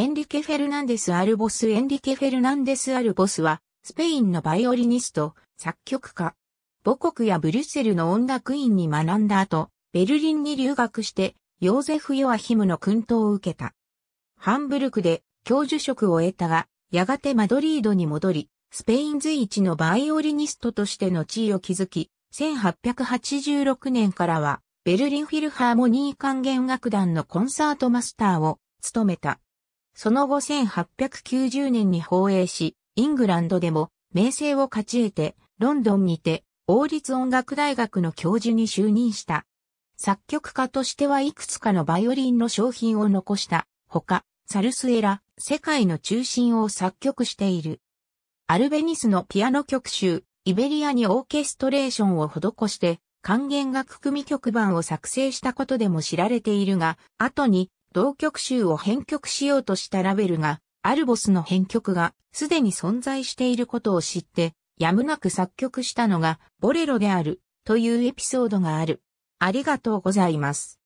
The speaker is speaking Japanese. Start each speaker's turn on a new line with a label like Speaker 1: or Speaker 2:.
Speaker 1: エンリケ・フェルナンデス・アルボスエンリケ・フェルナンデス・アルボスは、スペインのバイオリニスト、作曲家。母国やブリュッセルの音楽院に学んだ後、ベルリンに留学して、ヨーゼフ・ヨアヒムの訓導を受けた。ハンブルクで教授職を得たが、やがてマドリードに戻り、スペイン随一のバイオリニストとしての地位を築き、1886年からは、ベルリンフィルハーモニー管弦楽団のコンサートマスターを務めた。その後1890年に放映し、イングランドでも名声を勝ち得て、ロンドンにて王立音楽大学の教授に就任した。作曲家としてはいくつかのバイオリンの商品を残した。ほか、サルスエラ、世界の中心を作曲している。アルベニスのピアノ曲集、イベリアにオーケストレーションを施して、還元楽組曲版を作成したことでも知られているが、後に同曲集を編曲しようとしたラベルが、アルボスの編曲がすでに存在していることを知って、やむなく作曲したのがボレロであるというエピソードがある。ありがとうございます。